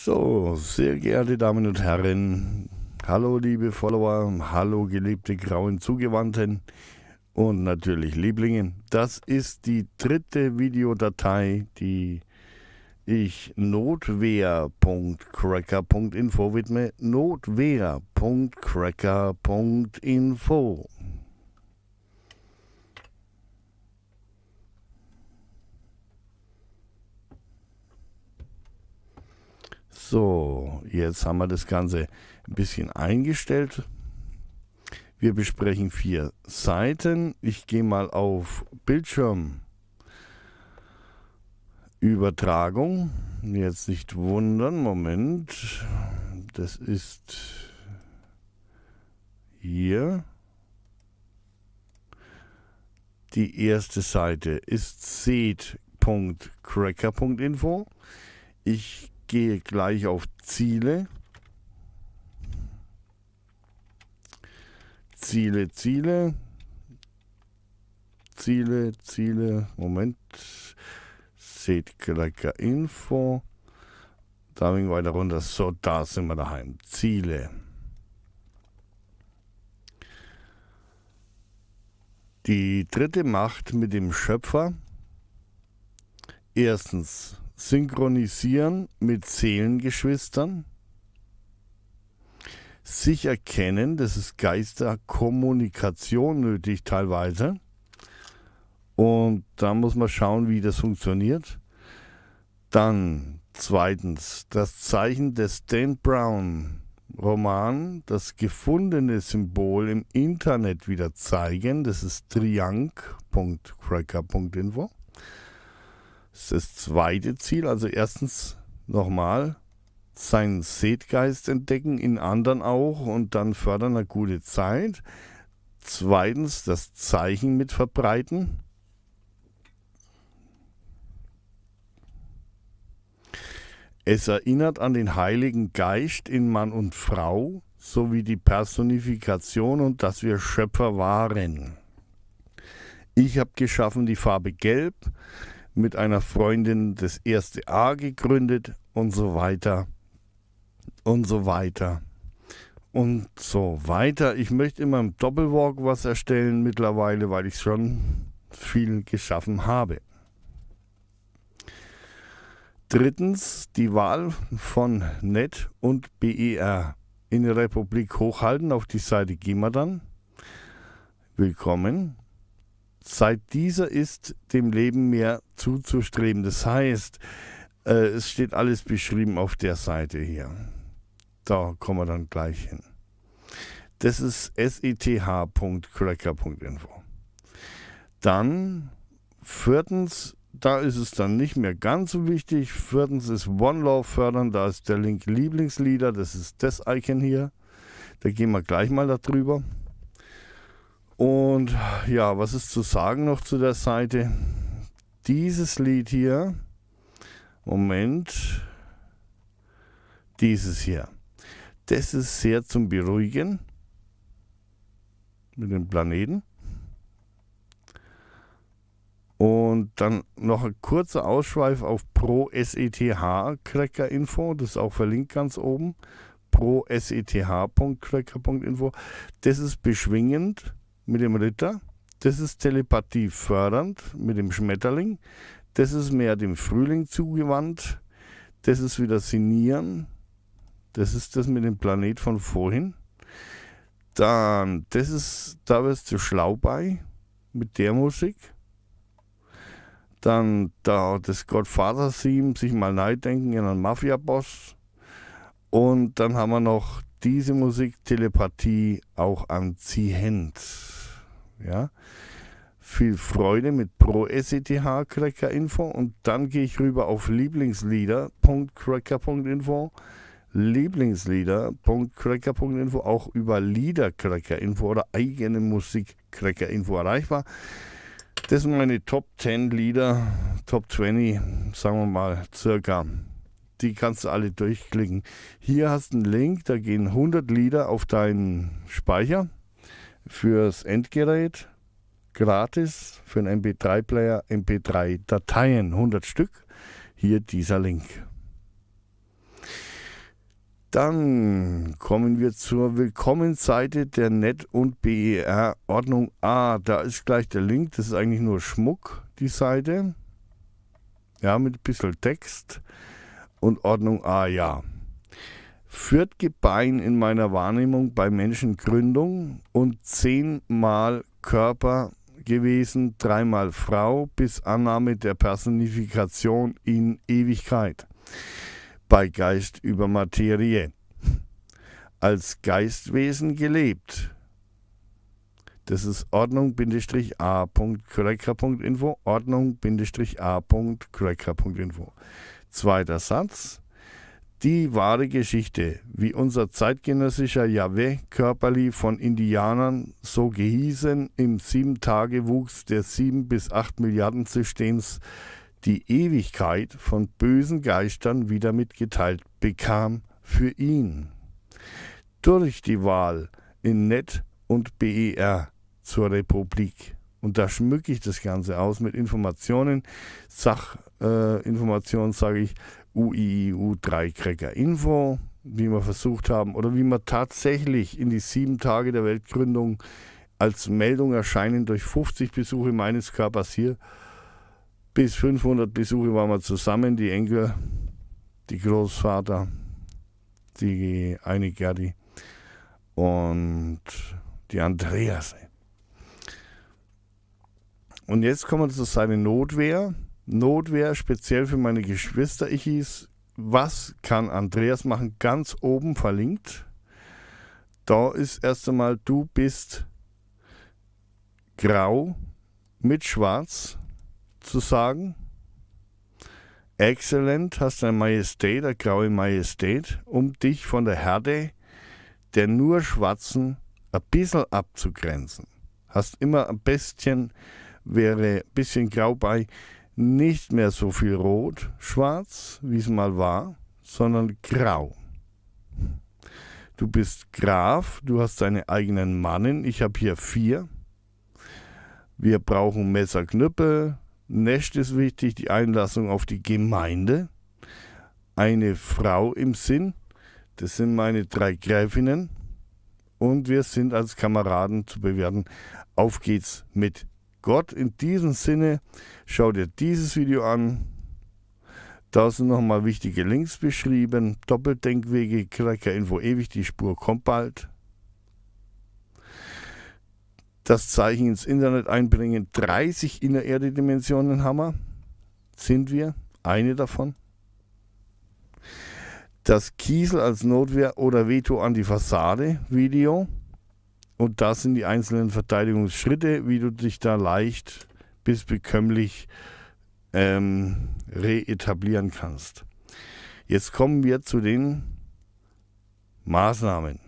So, sehr geehrte Damen und Herren, hallo liebe Follower, hallo geliebte grauen Zugewandten und natürlich Lieblingen. Das ist die dritte Videodatei, die ich notwehr.cracker.info widme. Notwehr.cracker.info So, jetzt haben wir das Ganze ein bisschen eingestellt. Wir besprechen vier Seiten. Ich gehe mal auf Bildschirmübertragung. Jetzt nicht wundern. Moment. Das ist hier. Die erste Seite ist seed.cracker.info. Ich gehe gleich auf Ziele. Ziele, Ziele. Ziele, Ziele. Moment. Seht gleich Info. Da bin ich weiter runter. So, da sind wir daheim. Ziele. Die dritte Macht mit dem Schöpfer. Erstens synchronisieren mit Seelengeschwistern, sich erkennen, das ist Geisterkommunikation nötig teilweise. Und da muss man schauen, wie das funktioniert. Dann zweitens das Zeichen des Dan Brown Roman, das gefundene Symbol im Internet wieder zeigen. Das ist triank.cracker.info. Das ist das zweite Ziel. Also erstens nochmal seinen Seetgeist entdecken, in anderen auch und dann fördern eine gute Zeit. Zweitens das Zeichen mit verbreiten. Es erinnert an den Heiligen Geist in Mann und Frau sowie die Personifikation und dass wir Schöpfer waren. Ich habe geschaffen die Farbe Gelb, mit einer Freundin das erste A gegründet und so weiter und so weiter und so weiter. Ich möchte immer im Doppelwalk was erstellen mittlerweile, weil ich schon viel geschaffen habe. Drittens die Wahl von NET und BER in der Republik hochhalten auf die Seite gehen wir dann. Willkommen seit dieser ist dem Leben mehr zuzustreben. Das heißt, äh, es steht alles beschrieben auf der Seite hier. Da kommen wir dann gleich hin. Das ist seth.cracker.info. Dann viertens, da ist es dann nicht mehr ganz so wichtig. Viertens ist One Love fördern, da ist der Link Lieblingslieder, das ist das Icon hier. Da gehen wir gleich mal darüber. Und ja, was ist zu sagen noch zu der Seite? Dieses Lied hier, Moment, dieses hier, das ist sehr zum Beruhigen mit dem Planeten. Und dann noch ein kurzer Ausschweif auf Pro SETH Cracker Info, das ist auch verlinkt ganz oben. Pro SETH.cracker.info. Das ist beschwingend mit dem Ritter. Das ist telepathie fördernd mit dem Schmetterling. Das ist mehr dem Frühling zugewandt. Das ist wieder Sinieren. Das ist das mit dem Planet von vorhin. Dann, das ist, da wirst du schlau bei mit der Musik. Dann da das Godfather Theme, sich mal neidenken in einen Mafia-Boss. Und dann haben wir noch diese Musik, Telepathie, auch anziehend. Ja? Viel Freude mit Pro SETH Cracker Info und dann gehe ich rüber auf Lieblingslieder.cracker.info. Lieblingslieder.cracker.info, auch über Lieder Cracker Info oder eigene Musik Cracker Info erreichbar. Das sind meine Top 10 Lieder, Top 20, sagen wir mal, circa. Die kannst du alle durchklicken. Hier hast du einen Link, da gehen 100 Lieder auf deinen Speicher fürs Endgerät gratis für einen MP3-Player MP3-Dateien, 100 Stück. Hier dieser Link. Dann kommen wir zur Willkommenseite der NET und BER Ordnung A. Ah, da ist gleich der Link, das ist eigentlich nur Schmuck, die Seite. Ja, mit ein bisschen Text und Ordnung A, ah, ja führt Gebein in meiner Wahrnehmung bei Menschengründung und zehnmal Körper gewesen, dreimal Frau bis Annahme der Personifikation in Ewigkeit bei Geist über Materie. Als Geistwesen gelebt. Das ist Ordnung-a.cracker.info. Ordnung-a.cracker.info. Zweiter Satz die wahre Geschichte, wie unser zeitgenössischer Yahweh Körperli von Indianern, so gehießen, im Sieben-Tage-Wuchs der sieben bis acht Milliarden Systems die Ewigkeit von bösen Geistern wieder mitgeteilt bekam für ihn. Durch die Wahl in NET und BER zur Republik. Und da schmücke ich das Ganze aus mit Informationen, Sachinformationen, äh, sage ich, UIIU3 Cracker Info, wie wir versucht haben oder wie wir tatsächlich in die sieben Tage der Weltgründung als Meldung erscheinen durch 50 Besuche meines Körpers hier. Bis 500 Besuche waren wir zusammen, die Enkel, die Großvater, die eine Gerdi und die Andreas. Und jetzt kommen wir zu seiner Notwehr. Notwehr, speziell für meine Geschwister. Ich hieß, was kann Andreas machen? Ganz oben verlinkt. Da ist erst einmal, du bist grau mit schwarz zu sagen. Exzellent hast deine Majestät, eine graue Majestät, um dich von der Herde der nur Schwarzen ein bisschen abzugrenzen. Hast immer ein bisschen, wäre ein bisschen grau bei, nicht mehr so viel rot, schwarz, wie es mal war, sondern grau. Du bist Graf, du hast deine eigenen Mannen, ich habe hier vier. Wir brauchen Messer, Knüppel, Nest ist wichtig, die Einlassung auf die Gemeinde, eine Frau im Sinn, das sind meine drei Gräfinnen und wir sind als Kameraden zu bewerten. Auf geht's mit Gott in diesem Sinne, schau dir dieses Video an. Da sind nochmal wichtige Links beschrieben. Doppeldenkwege, Cracker Info ewig, die Spur kommt bald. Das Zeichen ins Internet einbringen. 30 Innererde-Dimensionen haben wir. Sind wir eine davon? Das Kiesel als Notwehr oder Veto an die Fassade Video und da sind die einzelnen Verteidigungsschritte, wie du dich da leicht bis bekömmlich ähm, reetablieren kannst. Jetzt kommen wir zu den Maßnahmen.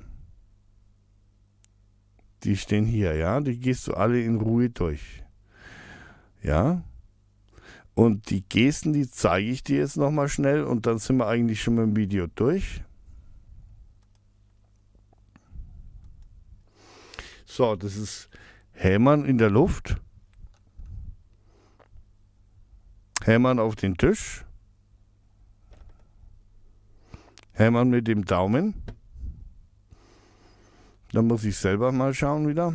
Die stehen hier, ja. Die gehst du alle in Ruhe durch. Ja. Und die Gesten, die zeige ich dir jetzt nochmal schnell und dann sind wir eigentlich schon mit dem Video durch. So, das ist Hämmern in der Luft. Hämmern auf den Tisch. Hämmern mit dem Daumen. Dann muss ich selber mal schauen wieder.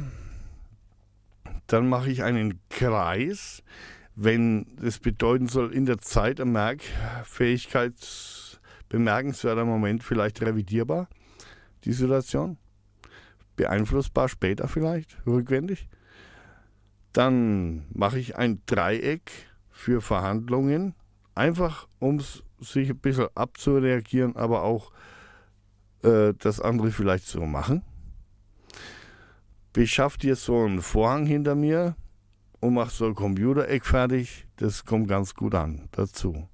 Dann mache ich einen Kreis, wenn es bedeuten soll, in der Zeit am Merkfähigkeits bemerkenswerter Moment vielleicht revidierbar, die Situation beeinflussbar später vielleicht, rückwendig. Dann mache ich ein Dreieck für Verhandlungen, einfach um sich ein bisschen abzureagieren, aber auch äh, das andere vielleicht zu machen. Ich schaffe dir so einen Vorhang hinter mir und mache so ein Computereck fertig. Das kommt ganz gut an dazu.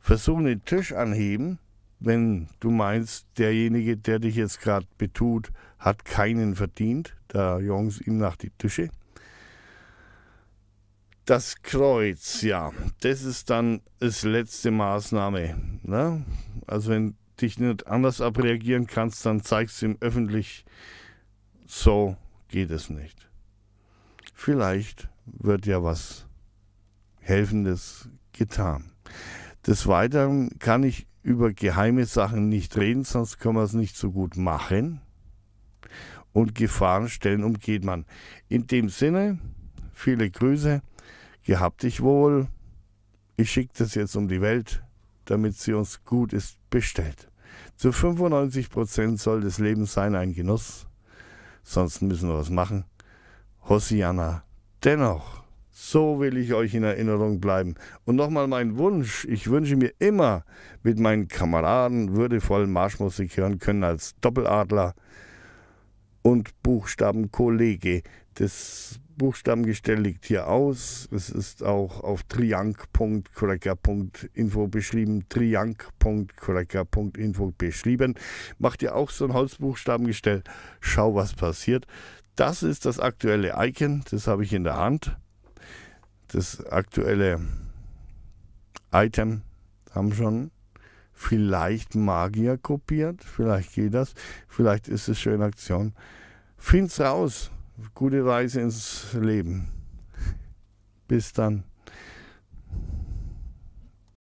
Versuche den Tisch anheben wenn du meinst, derjenige, der dich jetzt gerade betut, hat keinen verdient, da jagen sie ihm nach die Tische. Das Kreuz, ja, das ist dann das letzte Maßnahme. Ne? Also wenn dich nicht anders abreagieren kannst, dann zeigst du ihm öffentlich, so geht es nicht. Vielleicht wird ja was Helfendes getan. Des Weiteren kann ich über geheime Sachen nicht reden, sonst kann man es nicht so gut machen. Und Gefahrenstellen umgeht man. In dem Sinne, viele Grüße, gehabt dich wohl. Ich schicke das jetzt um die Welt, damit sie uns gut ist bestellt. Zu 95% Prozent soll das Leben sein ein Genuss. Sonst müssen wir was machen. Hosiana, dennoch. So will ich euch in Erinnerung bleiben. Und nochmal mein Wunsch, ich wünsche mir immer mit meinen Kameraden würdevollen Marschmusik hören können als Doppeladler und Buchstabenkollege. Das Buchstabengestell liegt hier aus. Es ist auch auf triank.cracker.info beschrieben. triank.cracker.info beschrieben. Macht ihr auch so ein Holzbuchstabengestell? Schau, was passiert. Das ist das aktuelle Icon. Das habe ich in der Hand das aktuelle Item haben schon vielleicht Magier kopiert, vielleicht geht das, vielleicht ist es schöne Aktion. Find's raus. Gute Reise ins Leben. Bis dann.